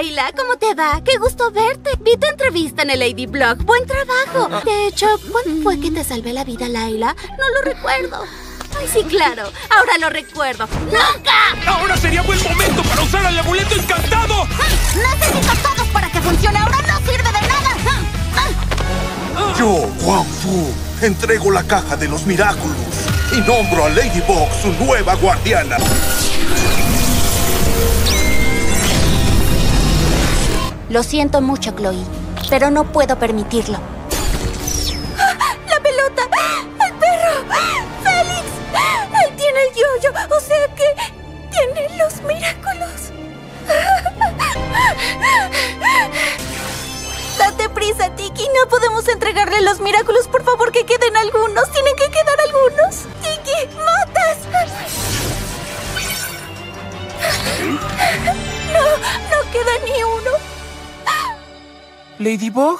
Laila, ¿cómo te va? ¡Qué gusto verte! Vi tu entrevista en el Lady ¡Buen trabajo! De hecho, ¿cuándo fue que te salvé la vida, Laila? No lo recuerdo. Ay, sí, claro. Ahora lo recuerdo. ¡Nunca! ¡Ahora sería buen momento para usar el amuleto encantado! ¡Necesito todos para que funcione! ¡Ahora no sirve de nada! Yo, Wang Fu, entrego la caja de los milagros y nombro a Ladybug su nueva guardiana. Lo siento mucho, Chloe, pero no puedo permitirlo. ¡La pelota! ¡El perro! ¡Félix! ¡Él tiene el yoyo! -yo, o sea que tiene los milagros. ¡Date prisa, Tiki! No podemos entregarle los milagros. Por favor, que queden algunos. Ladybug?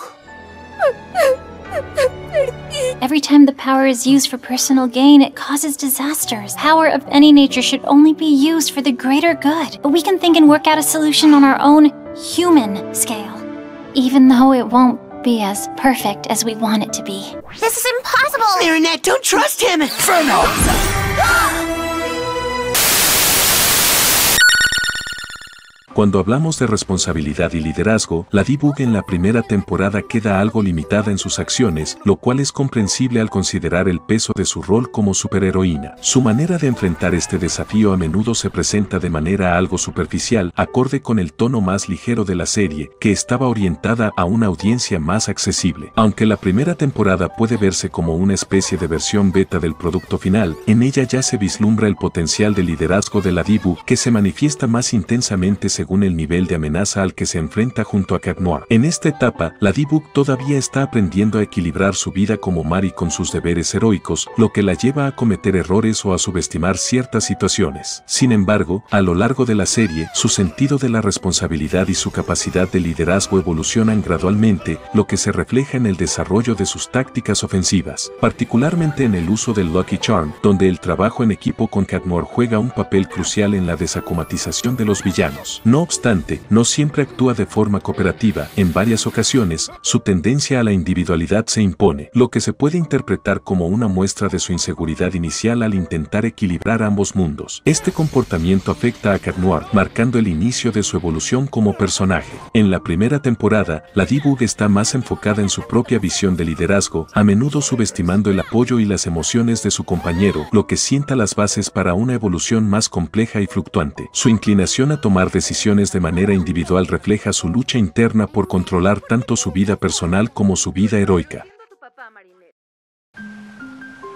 Every time the power is used for personal gain, it causes disasters. Power of any nature should only be used for the greater good. But we can think and work out a solution on our own human scale, even though it won't be as perfect as we want it to be. This is impossible! Marinette, don't trust him! Inferno! Cuando hablamos de responsabilidad y liderazgo, la Debug en la primera temporada queda algo limitada en sus acciones, lo cual es comprensible al considerar el peso de su rol como superheroína. Su manera de enfrentar este desafío a menudo se presenta de manera algo superficial, acorde con el tono más ligero de la serie, que estaba orientada a una audiencia más accesible. Aunque la primera temporada puede verse como una especie de versión beta del producto final, en ella ya se vislumbra el potencial de liderazgo de la Dibu, que se manifiesta más intensamente según según el nivel de amenaza al que se enfrenta junto a Cat Noir. En esta etapa, la D-Book todavía está aprendiendo a equilibrar su vida como Mari con sus deberes heroicos, lo que la lleva a cometer errores o a subestimar ciertas situaciones. Sin embargo, a lo largo de la serie, su sentido de la responsabilidad y su capacidad de liderazgo evolucionan gradualmente, lo que se refleja en el desarrollo de sus tácticas ofensivas, particularmente en el uso del Lucky Charm, donde el trabajo en equipo con Cat Noir juega un papel crucial en la desacomatización de los villanos. No obstante, no siempre actúa de forma cooperativa. En varias ocasiones, su tendencia a la individualidad se impone, lo que se puede interpretar como una muestra de su inseguridad inicial al intentar equilibrar ambos mundos. Este comportamiento afecta a Carnoir, marcando el inicio de su evolución como personaje. En la primera temporada, la Dibug está más enfocada en su propia visión de liderazgo, a menudo subestimando el apoyo y las emociones de su compañero, lo que sienta las bases para una evolución más compleja y fluctuante. Su inclinación a tomar decisiones de manera individual refleja su lucha interna por controlar tanto su vida personal como su vida heroica.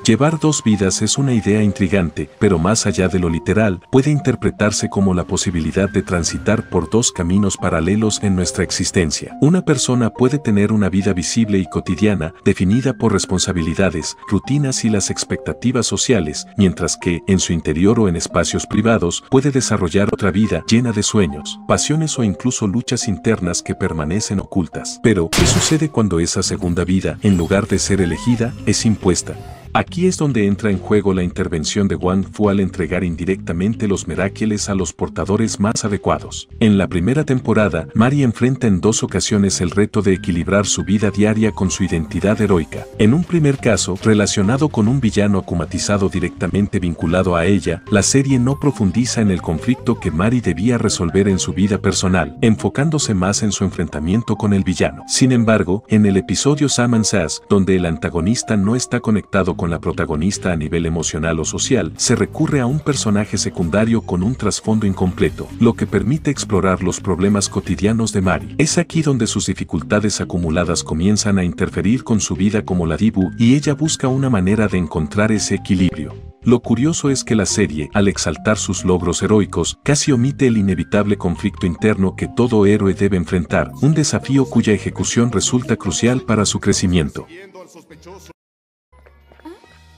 Llevar dos vidas es una idea intrigante, pero más allá de lo literal, puede interpretarse como la posibilidad de transitar por dos caminos paralelos en nuestra existencia. Una persona puede tener una vida visible y cotidiana, definida por responsabilidades, rutinas y las expectativas sociales, mientras que, en su interior o en espacios privados, puede desarrollar otra vida llena de sueños, pasiones o incluso luchas internas que permanecen ocultas. Pero, ¿qué sucede cuando esa segunda vida, en lugar de ser elegida, es impuesta? Aquí es donde entra en juego la intervención de Wang Fu al entregar indirectamente los meráquiles a los portadores más adecuados. En la primera temporada, Mari enfrenta en dos ocasiones el reto de equilibrar su vida diaria con su identidad heroica. En un primer caso, relacionado con un villano acumatizado directamente vinculado a ella, la serie no profundiza en el conflicto que Mari debía resolver en su vida personal, enfocándose más en su enfrentamiento con el villano. Sin embargo, en el episodio Sam Sass, donde el antagonista no está conectado con con la protagonista a nivel emocional o social, se recurre a un personaje secundario con un trasfondo incompleto, lo que permite explorar los problemas cotidianos de Mari. Es aquí donde sus dificultades acumuladas comienzan a interferir con su vida como la dibu y ella busca una manera de encontrar ese equilibrio. Lo curioso es que la serie, al exaltar sus logros heroicos, casi omite el inevitable conflicto interno que todo héroe debe enfrentar, un desafío cuya ejecución resulta crucial para su crecimiento.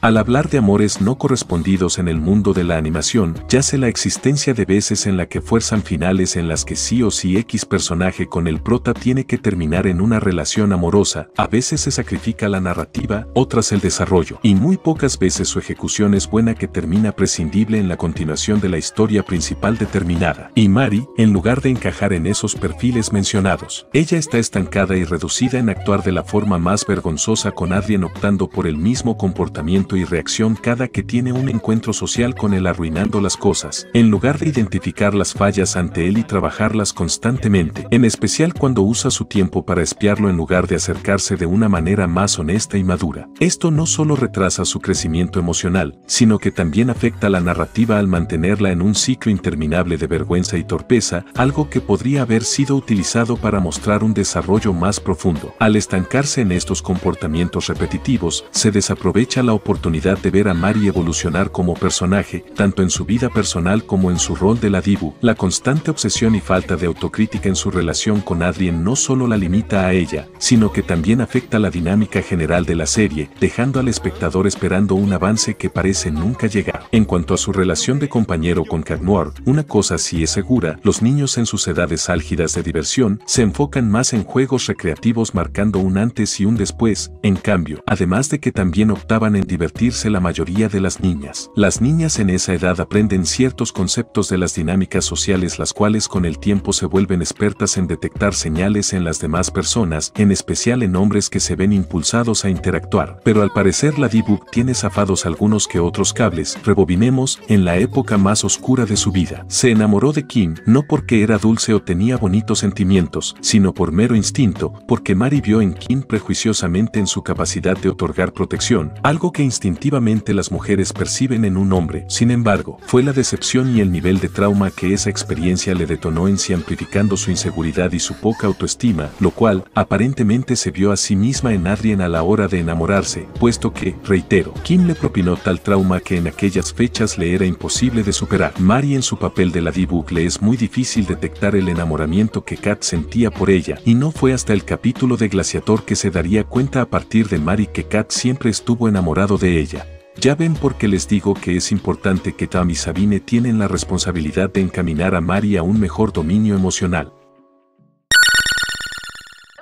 Al hablar de amores no correspondidos en el mundo de la animación, yace la existencia de veces en la que fuerzan finales en las que sí o sí X personaje con el prota tiene que terminar en una relación amorosa, a veces se sacrifica la narrativa, otras el desarrollo, y muy pocas veces su ejecución es buena que termina prescindible en la continuación de la historia principal determinada. Y Mari, en lugar de encajar en esos perfiles mencionados, ella está estancada y reducida en actuar de la forma más vergonzosa con Adrien optando por el mismo comportamiento y reacción cada que tiene un encuentro social con él arruinando las cosas, en lugar de identificar las fallas ante él y trabajarlas constantemente, en especial cuando usa su tiempo para espiarlo en lugar de acercarse de una manera más honesta y madura. Esto no solo retrasa su crecimiento emocional, sino que también afecta la narrativa al mantenerla en un ciclo interminable de vergüenza y torpeza, algo que podría haber sido utilizado para mostrar un desarrollo más profundo. Al estancarse en estos comportamientos repetitivos, se desaprovecha la oportunidad de ver a Mari evolucionar como personaje, tanto en su vida personal como en su rol de la Dibu. La constante obsesión y falta de autocrítica en su relación con Adrien no solo la limita a ella, sino que también afecta la dinámica general de la serie, dejando al espectador esperando un avance que parece nunca llegar. En cuanto a su relación de compañero con Cat una cosa sí es segura, los niños en sus edades álgidas de diversión se enfocan más en juegos recreativos marcando un antes y un después, en cambio, además de que también optaban en divertir la mayoría de las niñas. Las niñas en esa edad aprenden ciertos conceptos de las dinámicas sociales las cuales con el tiempo se vuelven expertas en detectar señales en las demás personas, en especial en hombres que se ven impulsados a interactuar. Pero al parecer la D-Book tiene zafados algunos que otros cables, rebobinemos, en la época más oscura de su vida. Se enamoró de Kim, no porque era dulce o tenía bonitos sentimientos, sino por mero instinto, porque Mari vio en Kim prejuiciosamente en su capacidad de otorgar protección, algo que instintivamente instintivamente las mujeres perciben en un hombre. Sin embargo, fue la decepción y el nivel de trauma que esa experiencia le detonó en sí amplificando su inseguridad y su poca autoestima, lo cual, aparentemente se vio a sí misma en Adrien a la hora de enamorarse, puesto que, reitero, Kim le propinó tal trauma que en aquellas fechas le era imposible de superar. Mary en su papel de la D-Book le es muy difícil detectar el enamoramiento que Kat sentía por ella, y no fue hasta el capítulo de Glaciator que se daría cuenta a partir de Mary que Kat siempre estuvo enamorado de ella. Ya ven por qué les digo que es importante que Tam y Sabine tienen la responsabilidad de encaminar a Mari a un mejor dominio emocional.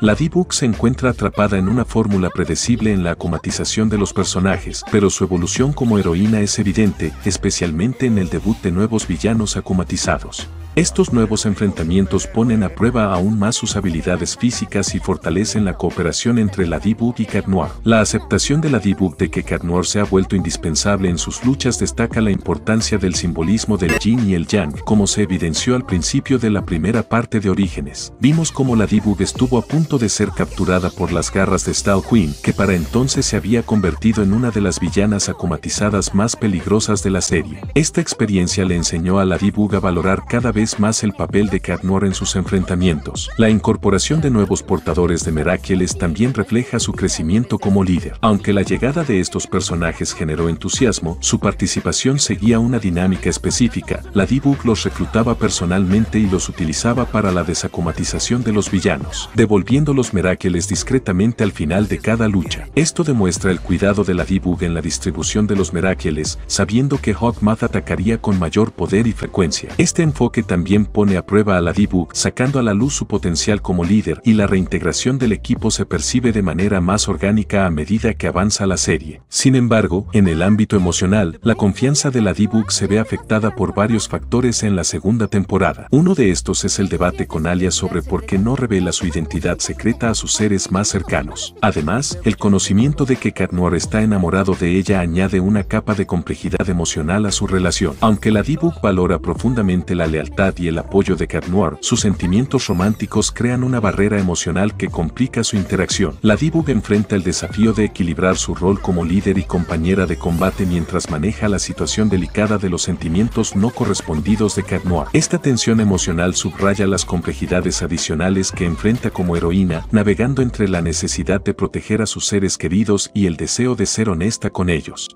La D-Book se encuentra atrapada en una fórmula predecible en la acomatización de los personajes, pero su evolución como heroína es evidente, especialmente en el debut de nuevos villanos acomatizados. Estos nuevos enfrentamientos ponen a prueba aún más sus habilidades físicas y fortalecen la cooperación entre la D-Bug y Cat Noir. La aceptación de la D-Bug de que Cat Noir se ha vuelto indispensable en sus luchas destaca la importancia del simbolismo del yin y el yang, como se evidenció al principio de la primera parte de Orígenes. Vimos cómo la D-Bug estuvo a punto de ser capturada por las garras de Stal Queen, que para entonces se había convertido en una de las villanas acomatizadas más peligrosas de la serie. Esta experiencia le enseñó a la D-Bug a valorar cada vez es más el papel de Katnor en sus enfrentamientos. La incorporación de nuevos portadores de Meráqueles también refleja su crecimiento como líder. Aunque la llegada de estos personajes generó entusiasmo, su participación seguía una dinámica específica. La d bug los reclutaba personalmente y los utilizaba para la desacomatización de los villanos, devolviendo los Meráqueles discretamente al final de cada lucha. Esto demuestra el cuidado de la d bug en la distribución de los Meráqueles, sabiendo que Hawkmoth atacaría con mayor poder y frecuencia. Este enfoque también pone a prueba a la Dibu, sacando a la luz su potencial como líder y la reintegración del equipo se percibe de manera más orgánica a medida que avanza la serie. Sin embargo, en el ámbito emocional, la confianza de la Dibu se ve afectada por varios factores en la segunda temporada. Uno de estos es el debate con Alia sobre por qué no revela su identidad secreta a sus seres más cercanos. Además, el conocimiento de que Cat Noir está enamorado de ella añade una capa de complejidad emocional a su relación. Aunque la Dibu valora profundamente la lealtad y el apoyo de Cat sus sentimientos románticos crean una barrera emocional que complica su interacción. La Dibug enfrenta el desafío de equilibrar su rol como líder y compañera de combate mientras maneja la situación delicada de los sentimientos no correspondidos de Cat Esta tensión emocional subraya las complejidades adicionales que enfrenta como heroína, navegando entre la necesidad de proteger a sus seres queridos y el deseo de ser honesta con ellos.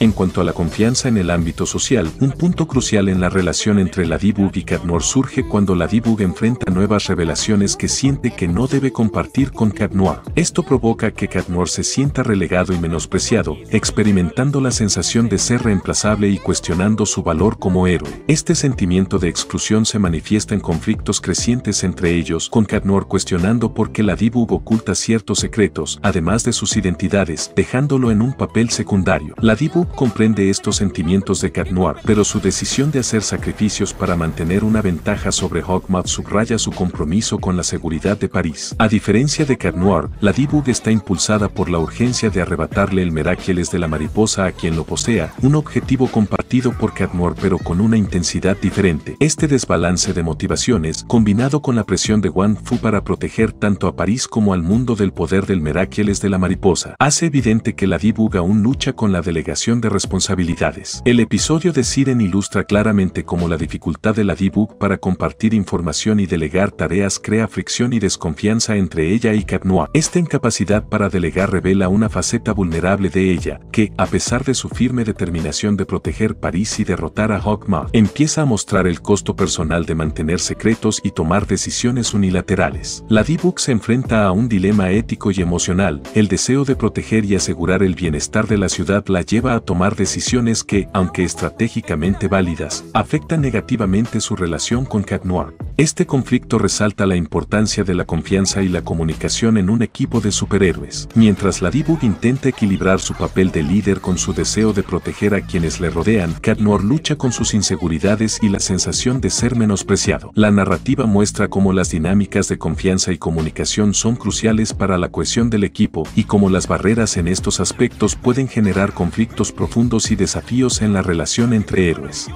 En cuanto a la confianza en el ámbito social, un punto crucial en la relación entre la Dibug y Cadnor surge cuando la Dibug enfrenta nuevas revelaciones que siente que no debe compartir con Noir. Esto provoca que Cadnor se sienta relegado y menospreciado, experimentando la sensación de ser reemplazable y cuestionando su valor como héroe. Este sentimiento de exclusión se manifiesta en conflictos crecientes entre ellos, con Cadnor cuestionando por qué la Dibug oculta ciertos secretos, además de sus identidades, dejándolo en un papel secundario. La comprende estos sentimientos de Cat Noir, pero su decisión de hacer sacrificios para mantener una ventaja sobre Hawkmoth subraya su compromiso con la seguridad de París. A diferencia de Cat Noir, la D-Bug está impulsada por la urgencia de arrebatarle el Meráquiles de la mariposa a quien lo posea, un objetivo compartido por Cat Noir pero con una intensidad diferente. Este desbalance de motivaciones, combinado con la presión de Wang Fu para proteger tanto a París como al mundo del poder del Meráquiles de la mariposa, hace evidente que la D-Bug aún lucha con la delegación de responsabilidades. El episodio de Siren ilustra claramente cómo la dificultad de la D-Book para compartir información y delegar tareas crea fricción y desconfianza entre ella y Capnoa. Esta incapacidad para delegar revela una faceta vulnerable de ella, que, a pesar de su firme determinación de proteger París y derrotar a Hawkman, empieza a mostrar el costo personal de mantener secretos y tomar decisiones unilaterales. La D-Book se enfrenta a un dilema ético y emocional, el deseo de proteger y asegurar el bienestar de la ciudad la lleva a tomar decisiones que, aunque estratégicamente válidas, afectan negativamente su relación con Cat Noir. Este conflicto resalta la importancia de la confianza y la comunicación en un equipo de superhéroes. Mientras la Dibu intenta equilibrar su papel de líder con su deseo de proteger a quienes le rodean, Cat Noir lucha con sus inseguridades y la sensación de ser menospreciado. La narrativa muestra cómo las dinámicas de confianza y comunicación son cruciales para la cohesión del equipo y cómo las barreras en estos aspectos pueden generar conflictos profundos y desafíos en la relación entre héroes.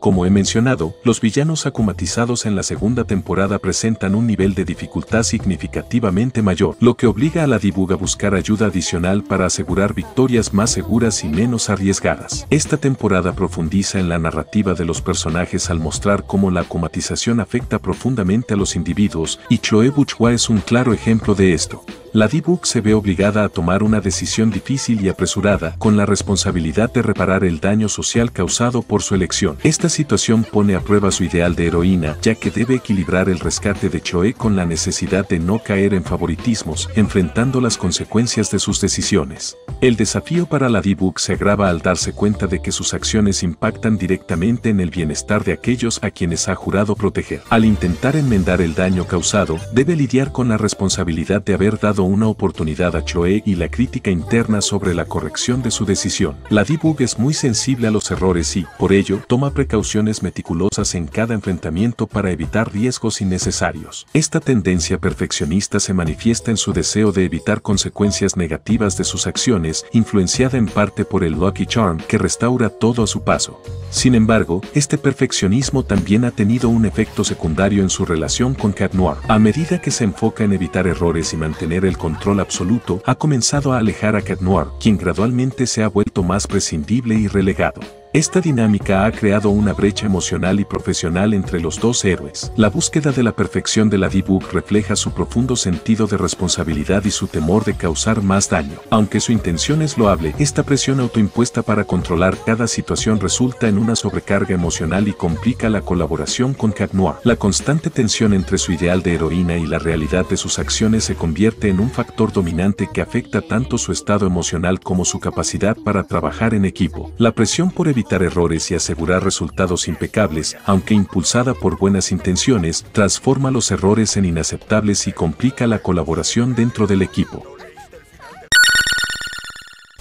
Como he mencionado, los villanos acumatizados en la segunda temporada presentan un nivel de dificultad significativamente mayor, lo que obliga a la dibuga a buscar ayuda adicional para asegurar victorias más seguras y menos arriesgadas. Esta temporada profundiza en la narrativa de los personajes al mostrar cómo la acumatización afecta profundamente a los individuos, y Chloe Buchwa es un claro ejemplo de esto. La d se ve obligada a tomar una decisión difícil y apresurada, con la responsabilidad de reparar el daño social causado por su elección situación pone a prueba su ideal de heroína, ya que debe equilibrar el rescate de Choe con la necesidad de no caer en favoritismos, enfrentando las consecuencias de sus decisiones. El desafío para la D-Book se agrava al darse cuenta de que sus acciones impactan directamente en el bienestar de aquellos a quienes ha jurado proteger. Al intentar enmendar el daño causado, debe lidiar con la responsabilidad de haber dado una oportunidad a Choe y la crítica interna sobre la corrección de su decisión. La d es muy sensible a los errores y, por ello, toma precauciones meticulosas en cada enfrentamiento para evitar riesgos innecesarios. Esta tendencia perfeccionista se manifiesta en su deseo de evitar consecuencias negativas de sus acciones, influenciada en parte por el Lucky Charm que restaura todo a su paso. Sin embargo, este perfeccionismo también ha tenido un efecto secundario en su relación con Cat Noir. A medida que se enfoca en evitar errores y mantener el control absoluto, ha comenzado a alejar a Cat Noir, quien gradualmente se ha vuelto más prescindible y relegado. Esta dinámica ha creado una brecha emocional y profesional entre los dos héroes. La búsqueda de la perfección de la D-Book refleja su profundo sentido de responsabilidad y su temor de causar más daño. Aunque su intención es loable, esta presión autoimpuesta para controlar cada situación resulta en una sobrecarga emocional y complica la colaboración con Cat Noir. La constante tensión entre su ideal de heroína y la realidad de sus acciones se convierte en un factor dominante que afecta tanto su estado emocional como su capacidad para trabajar en equipo. La presión por evitar errores y asegurar resultados impecables, aunque impulsada por buenas intenciones, transforma los errores en inaceptables y complica la colaboración dentro del equipo.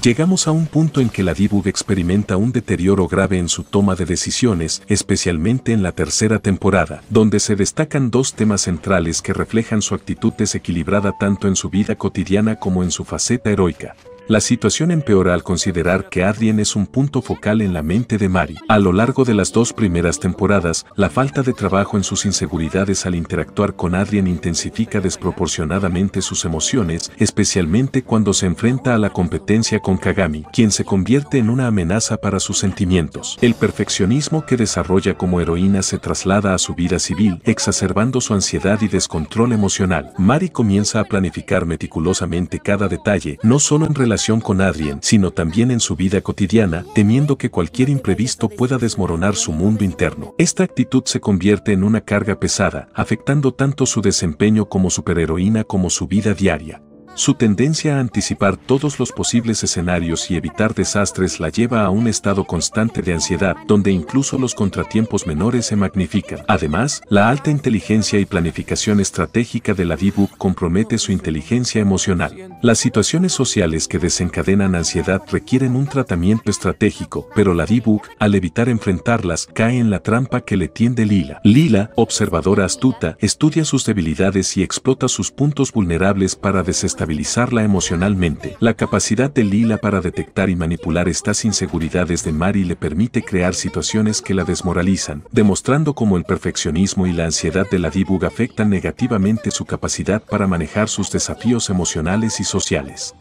Llegamos a un punto en que la Dibug experimenta un deterioro grave en su toma de decisiones, especialmente en la tercera temporada, donde se destacan dos temas centrales que reflejan su actitud desequilibrada tanto en su vida cotidiana como en su faceta heroica. La situación empeora al considerar que Adrien es un punto focal en la mente de Mari. A lo largo de las dos primeras temporadas, la falta de trabajo en sus inseguridades al interactuar con Adrien intensifica desproporcionadamente sus emociones, especialmente cuando se enfrenta a la competencia con Kagami, quien se convierte en una amenaza para sus sentimientos. El perfeccionismo que desarrolla como heroína se traslada a su vida civil, exacerbando su ansiedad y descontrol emocional. Mari comienza a planificar meticulosamente cada detalle, no solo en relación con Adrien, sino también en su vida cotidiana, temiendo que cualquier imprevisto pueda desmoronar su mundo interno. Esta actitud se convierte en una carga pesada, afectando tanto su desempeño como superheroína como su vida diaria. Su tendencia a anticipar todos los posibles escenarios y evitar desastres la lleva a un estado constante de ansiedad, donde incluso los contratiempos menores se magnifican. Además, la alta inteligencia y planificación estratégica de la D-Book compromete su inteligencia emocional. Las situaciones sociales que desencadenan ansiedad requieren un tratamiento estratégico, pero la D-Book, al evitar enfrentarlas, cae en la trampa que le tiende Lila. Lila, observadora astuta, estudia sus debilidades y explota sus puntos vulnerables para desestabilizar estabilizarla emocionalmente. La capacidad de Lila para detectar y manipular estas inseguridades de Mari le permite crear situaciones que la desmoralizan, demostrando cómo el perfeccionismo y la ansiedad de la Dibug afectan negativamente su capacidad para manejar sus desafíos emocionales y sociales.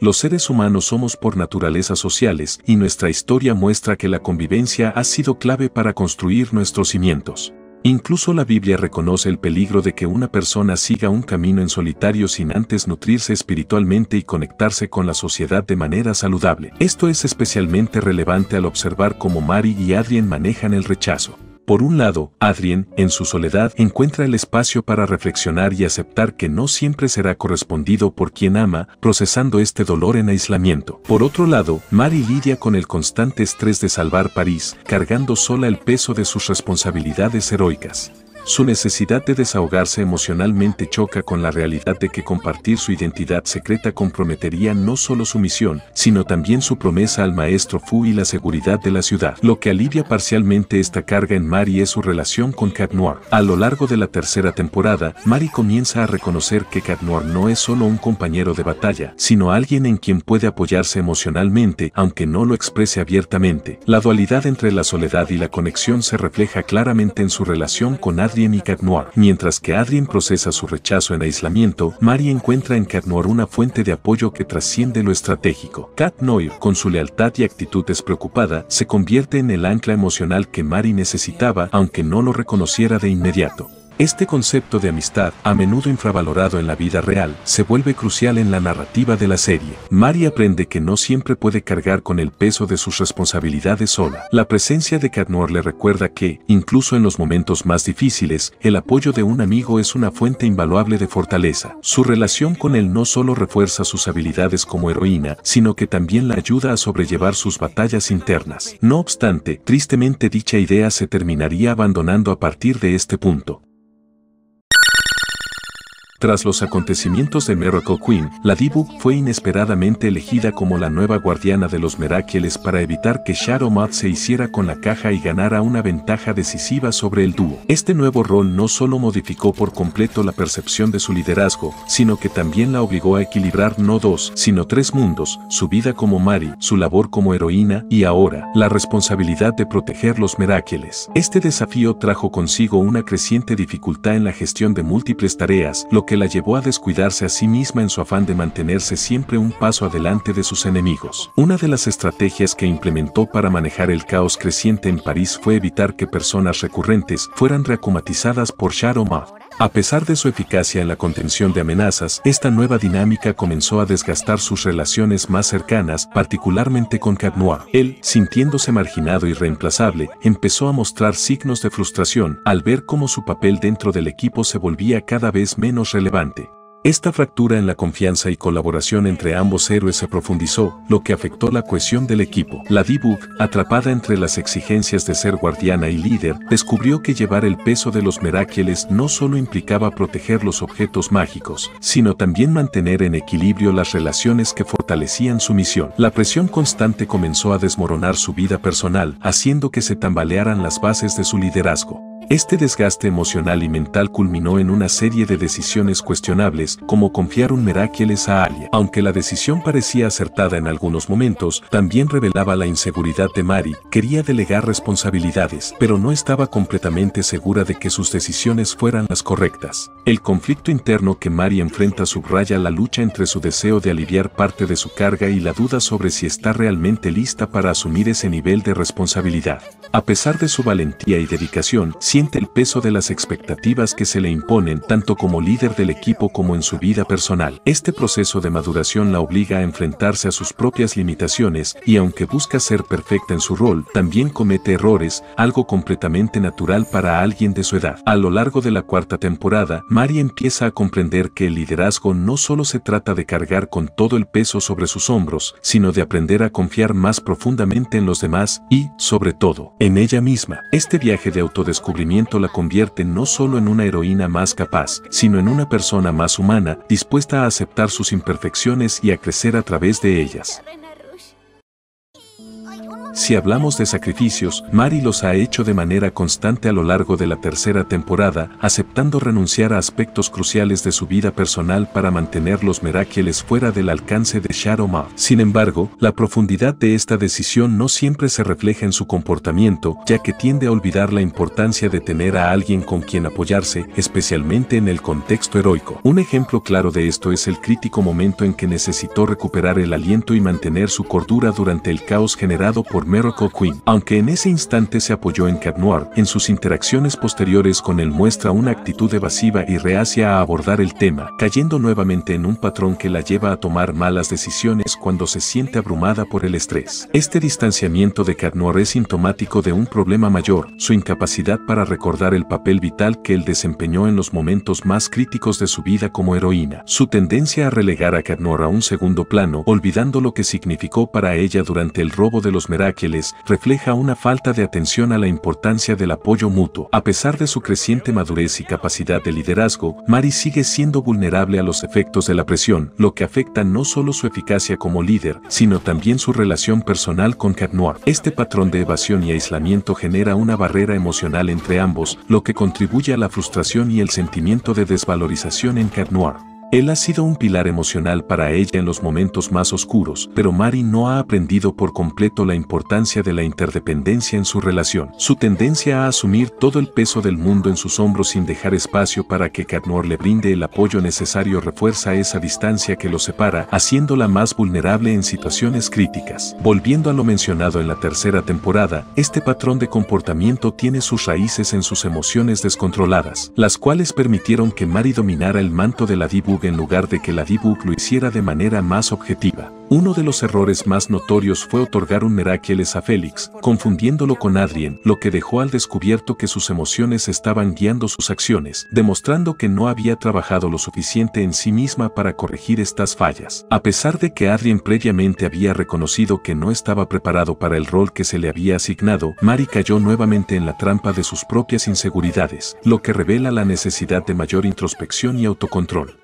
Los seres humanos somos por naturaleza sociales y nuestra historia muestra que la convivencia ha sido clave para construir nuestros cimientos. Incluso la Biblia reconoce el peligro de que una persona siga un camino en solitario sin antes nutrirse espiritualmente y conectarse con la sociedad de manera saludable. Esto es especialmente relevante al observar cómo Mari y Adrien manejan el rechazo. Por un lado, Adrien, en su soledad, encuentra el espacio para reflexionar y aceptar que no siempre será correspondido por quien ama, procesando este dolor en aislamiento. Por otro lado, Mary lidia con el constante estrés de salvar París, cargando sola el peso de sus responsabilidades heroicas. Su necesidad de desahogarse emocionalmente choca con la realidad de que compartir su identidad secreta comprometería no solo su misión, sino también su promesa al maestro Fu y la seguridad de la ciudad. Lo que alivia parcialmente esta carga en Mari es su relación con Cat A lo largo de la tercera temporada, Mari comienza a reconocer que Cat no es solo un compañero de batalla, sino alguien en quien puede apoyarse emocionalmente, aunque no lo exprese abiertamente. La dualidad entre la soledad y la conexión se refleja claramente en su relación con Adam Adrien y Cat Noir. Mientras que Adrien procesa su rechazo en aislamiento, Mari encuentra en Cat Noir una fuente de apoyo que trasciende lo estratégico. Cat Noir, con su lealtad y actitud despreocupada, se convierte en el ancla emocional que Mari necesitaba, aunque no lo reconociera de inmediato. Este concepto de amistad, a menudo infravalorado en la vida real, se vuelve crucial en la narrativa de la serie. Mari aprende que no siempre puede cargar con el peso de sus responsabilidades sola. La presencia de Catnor le recuerda que, incluso en los momentos más difíciles, el apoyo de un amigo es una fuente invaluable de fortaleza. Su relación con él no solo refuerza sus habilidades como heroína, sino que también la ayuda a sobrellevar sus batallas internas. No obstante, tristemente dicha idea se terminaría abandonando a partir de este punto. Tras los acontecimientos de Miracle Queen, la Dibu fue inesperadamente elegida como la nueva guardiana de los Meráqueles para evitar que Moth se hiciera con la caja y ganara una ventaja decisiva sobre el dúo. Este nuevo rol no solo modificó por completo la percepción de su liderazgo, sino que también la obligó a equilibrar no dos, sino tres mundos, su vida como Mari, su labor como heroína y ahora, la responsabilidad de proteger los Meráqueles. Este desafío trajo consigo una creciente dificultad en la gestión de múltiples tareas, lo que la llevó a descuidarse a sí misma en su afán de mantenerse siempre un paso adelante de sus enemigos. Una de las estrategias que implementó para manejar el caos creciente en París fue evitar que personas recurrentes fueran reacomatizadas por Shadow a pesar de su eficacia en la contención de amenazas, esta nueva dinámica comenzó a desgastar sus relaciones más cercanas, particularmente con Cagnoir. Él, sintiéndose marginado y reemplazable, empezó a mostrar signos de frustración al ver cómo su papel dentro del equipo se volvía cada vez menos relevante. Esta fractura en la confianza y colaboración entre ambos héroes se profundizó, lo que afectó la cohesión del equipo. La D-Bug, atrapada entre las exigencias de ser guardiana y líder, descubrió que llevar el peso de los meráquiles no solo implicaba proteger los objetos mágicos, sino también mantener en equilibrio las relaciones que fortalecían su misión. La presión constante comenzó a desmoronar su vida personal, haciendo que se tambalearan las bases de su liderazgo. Este desgaste emocional y mental culminó en una serie de decisiones cuestionables, como confiar un merakiles a Alia. Aunque la decisión parecía acertada en algunos momentos, también revelaba la inseguridad de Mari, quería delegar responsabilidades, pero no estaba completamente segura de que sus decisiones fueran las correctas. El conflicto interno que Mari enfrenta subraya la lucha entre su deseo de aliviar parte de su carga y la duda sobre si está realmente lista para asumir ese nivel de responsabilidad. A pesar de su valentía y dedicación, siente el peso de las expectativas que se le imponen tanto como líder del equipo como en su vida personal. Este proceso de maduración la obliga a enfrentarse a sus propias limitaciones y aunque busca ser perfecta en su rol, también comete errores, algo completamente natural para alguien de su edad. A lo largo de la cuarta temporada, Mari empieza a comprender que el liderazgo no solo se trata de cargar con todo el peso sobre sus hombros, sino de aprender a confiar más profundamente en los demás y, sobre todo, en ella misma. Este viaje de autodescubrimiento la convierte no solo en una heroína más capaz, sino en una persona más humana, dispuesta a aceptar sus imperfecciones y a crecer a través de ellas. Si hablamos de sacrificios, Mari los ha hecho de manera constante a lo largo de la tercera temporada, aceptando renunciar a aspectos cruciales de su vida personal para mantener los Merakieles fuera del alcance de Shadow Sin embargo, la profundidad de esta decisión no siempre se refleja en su comportamiento, ya que tiende a olvidar la importancia de tener a alguien con quien apoyarse, especialmente en el contexto heroico. Un ejemplo claro de esto es el crítico momento en que necesitó recuperar el aliento y mantener su cordura durante el caos generado por Miracle Queen. Aunque en ese instante se apoyó en Cat Noir, en sus interacciones posteriores con él muestra una actitud evasiva y reacia a abordar el tema, cayendo nuevamente en un patrón que la lleva a tomar malas decisiones cuando se siente abrumada por el estrés. Este distanciamiento de Cat Noir es sintomático de un problema mayor, su incapacidad para recordar el papel vital que él desempeñó en los momentos más críticos de su vida como heroína. Su tendencia a relegar a Cat Noir a un segundo plano, olvidando lo que significó para ella durante el robo de los Merak que les refleja una falta de atención a la importancia del apoyo mutuo. A pesar de su creciente madurez y capacidad de liderazgo, Mari sigue siendo vulnerable a los efectos de la presión, lo que afecta no solo su eficacia como líder, sino también su relación personal con Cat Noir. Este patrón de evasión y aislamiento genera una barrera emocional entre ambos, lo que contribuye a la frustración y el sentimiento de desvalorización en Cat Noir. Él ha sido un pilar emocional para ella en los momentos más oscuros, pero Mari no ha aprendido por completo la importancia de la interdependencia en su relación. Su tendencia a asumir todo el peso del mundo en sus hombros sin dejar espacio para que Catnor le brinde el apoyo necesario refuerza esa distancia que lo separa, haciéndola más vulnerable en situaciones críticas. Volviendo a lo mencionado en la tercera temporada, este patrón de comportamiento tiene sus raíces en sus emociones descontroladas, las cuales permitieron que Mari dominara el manto de la diva en lugar de que la debug lo hiciera de manera más objetiva. Uno de los errores más notorios fue otorgar un Meraqueles a Félix, confundiéndolo con Adrien, lo que dejó al descubierto que sus emociones estaban guiando sus acciones, demostrando que no había trabajado lo suficiente en sí misma para corregir estas fallas. A pesar de que Adrien previamente había reconocido que no estaba preparado para el rol que se le había asignado, Mari cayó nuevamente en la trampa de sus propias inseguridades, lo que revela la necesidad de mayor introspección y autocontrol.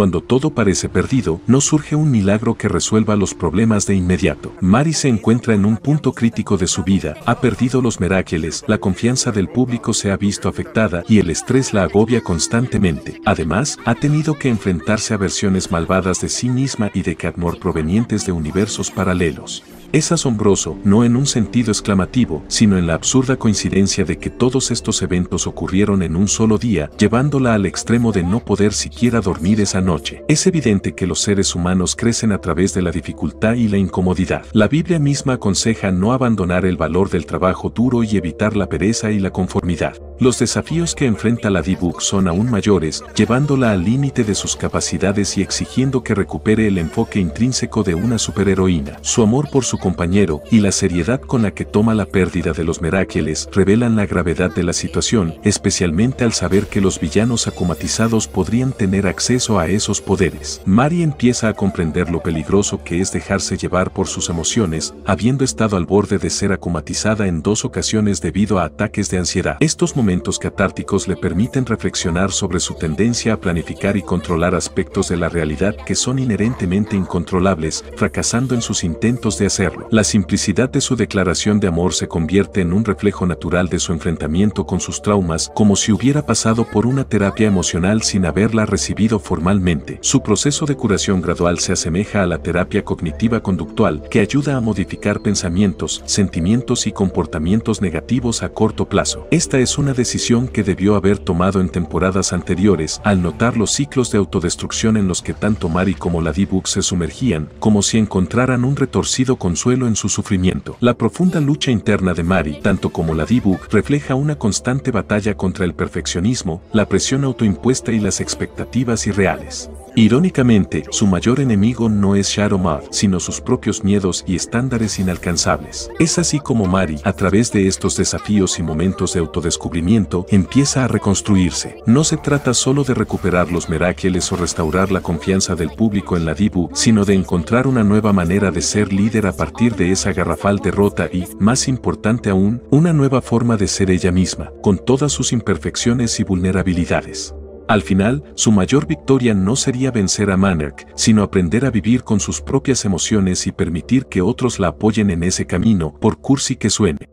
Cuando todo parece perdido, no surge un milagro que resuelva los problemas de inmediato. Mari se encuentra en un punto crítico de su vida, ha perdido los meráqueles, la confianza del público se ha visto afectada y el estrés la agobia constantemente. Además, ha tenido que enfrentarse a versiones malvadas de sí misma y de Catmore provenientes de universos paralelos. Es asombroso, no en un sentido exclamativo, sino en la absurda coincidencia de que todos estos eventos ocurrieron en un solo día, llevándola al extremo de no poder siquiera dormir esa noche. Es evidente que los seres humanos crecen a través de la dificultad y la incomodidad. La Biblia misma aconseja no abandonar el valor del trabajo duro y evitar la pereza y la conformidad los desafíos que enfrenta la D-Book son aún mayores, llevándola al límite de sus capacidades y exigiendo que recupere el enfoque intrínseco de una superheroína. Su amor por su compañero y la seriedad con la que toma la pérdida de los Meráqueles revelan la gravedad de la situación, especialmente al saber que los villanos acomatizados podrían tener acceso a esos poderes. Mari empieza a comprender lo peligroso que es dejarse llevar por sus emociones, habiendo estado al borde de ser acomatizada en dos ocasiones debido a ataques de ansiedad. Estos catárticos le permiten reflexionar sobre su tendencia a planificar y controlar aspectos de la realidad que son inherentemente incontrolables, fracasando en sus intentos de hacerlo. La simplicidad de su declaración de amor se convierte en un reflejo natural de su enfrentamiento con sus traumas, como si hubiera pasado por una terapia emocional sin haberla recibido formalmente. Su proceso de curación gradual se asemeja a la terapia cognitiva conductual, que ayuda a modificar pensamientos, sentimientos y comportamientos negativos a corto plazo. Esta es una de decisión que debió haber tomado en temporadas anteriores al notar los ciclos de autodestrucción en los que tanto Mari como la d se sumergían, como si encontraran un retorcido consuelo en su sufrimiento. La profunda lucha interna de Mari, tanto como la D-Book, refleja una constante batalla contra el perfeccionismo, la presión autoimpuesta y las expectativas irreales. Irónicamente, su mayor enemigo no es Sharomar, sino sus propios miedos y estándares inalcanzables. Es así como Mari, a través de estos desafíos y momentos de autodescubrimiento, empieza a reconstruirse. No se trata solo de recuperar los miraqueles o restaurar la confianza del público en la Dibu, sino de encontrar una nueva manera de ser líder a partir de esa garrafal derrota y, más importante aún, una nueva forma de ser ella misma, con todas sus imperfecciones y vulnerabilidades. Al final, su mayor victoria no sería vencer a Manerk, sino aprender a vivir con sus propias emociones y permitir que otros la apoyen en ese camino, por cursi que suene.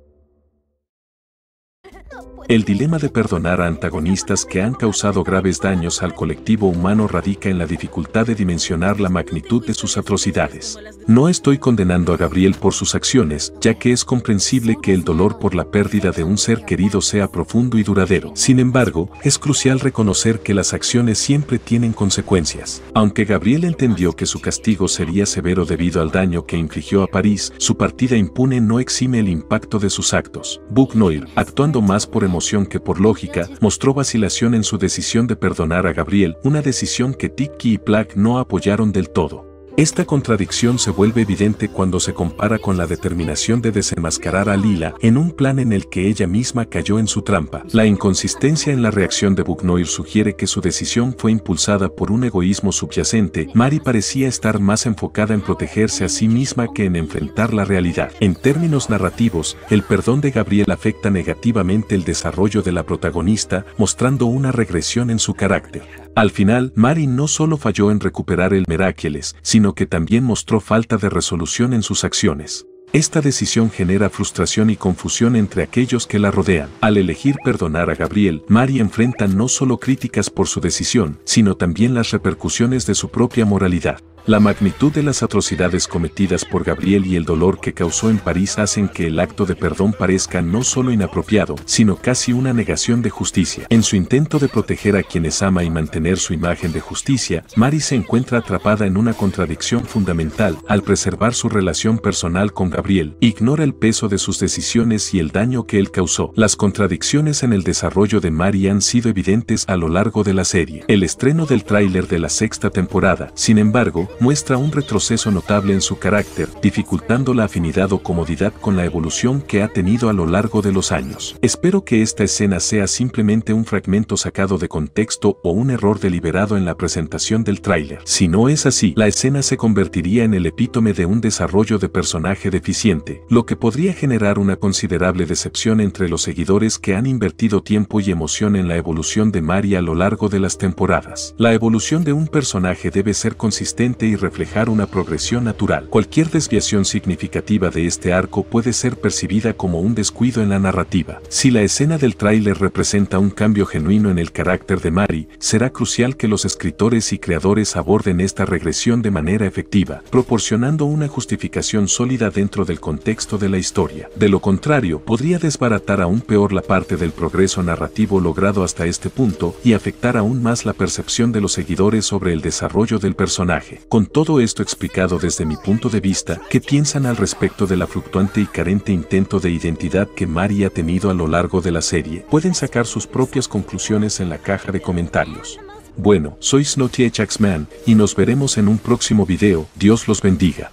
El dilema de perdonar a antagonistas que han causado graves daños al colectivo humano radica en la dificultad de dimensionar la magnitud de sus atrocidades. No estoy condenando a Gabriel por sus acciones, ya que es comprensible que el dolor por la pérdida de un ser querido sea profundo y duradero. Sin embargo, es crucial reconocer que las acciones siempre tienen consecuencias. Aunque Gabriel entendió que su castigo sería severo debido al daño que infligió a París, su partida impune no exime el impacto de sus actos. Noir, actuando más por emoción emoción que por lógica mostró vacilación en su decisión de perdonar a Gabriel, una decisión que Tiki y Plack no apoyaron del todo. Esta contradicción se vuelve evidente cuando se compara con la determinación de desenmascarar a Lila en un plan en el que ella misma cayó en su trampa. La inconsistencia en la reacción de Bugnoir sugiere que su decisión fue impulsada por un egoísmo subyacente. Mari parecía estar más enfocada en protegerse a sí misma que en enfrentar la realidad. En términos narrativos, el perdón de Gabriel afecta negativamente el desarrollo de la protagonista, mostrando una regresión en su carácter. Al final, Mari no solo falló en recuperar el Meráqueles, sino que también mostró falta de resolución en sus acciones. Esta decisión genera frustración y confusión entre aquellos que la rodean. Al elegir perdonar a Gabriel, Mari enfrenta no solo críticas por su decisión, sino también las repercusiones de su propia moralidad. La magnitud de las atrocidades cometidas por Gabriel y el dolor que causó en París hacen que el acto de perdón parezca no solo inapropiado, sino casi una negación de justicia. En su intento de proteger a quienes ama y mantener su imagen de justicia, Mary se encuentra atrapada en una contradicción fundamental al preservar su relación personal con Gabriel, ignora el peso de sus decisiones y el daño que él causó. Las contradicciones en el desarrollo de Mary han sido evidentes a lo largo de la serie. El estreno del tráiler de la sexta temporada, sin embargo, muestra un retroceso notable en su carácter, dificultando la afinidad o comodidad con la evolución que ha tenido a lo largo de los años. Espero que esta escena sea simplemente un fragmento sacado de contexto o un error deliberado en la presentación del tráiler. Si no es así, la escena se convertiría en el epítome de un desarrollo de personaje deficiente, lo que podría generar una considerable decepción entre los seguidores que han invertido tiempo y emoción en la evolución de Mari a lo largo de las temporadas. La evolución de un personaje debe ser consistente y reflejar una progresión natural. Cualquier desviación significativa de este arco puede ser percibida como un descuido en la narrativa. Si la escena del tráiler representa un cambio genuino en el carácter de Mari, será crucial que los escritores y creadores aborden esta regresión de manera efectiva, proporcionando una justificación sólida dentro del contexto de la historia. De lo contrario, podría desbaratar aún peor la parte del progreso narrativo logrado hasta este punto y afectar aún más la percepción de los seguidores sobre el desarrollo del personaje. Con todo esto explicado desde mi punto de vista, ¿qué piensan al respecto de la fluctuante y carente intento de identidad que Mari ha tenido a lo largo de la serie? Pueden sacar sus propias conclusiones en la caja de comentarios. Bueno, soy Snotty Chaxman, y nos veremos en un próximo video, Dios los bendiga.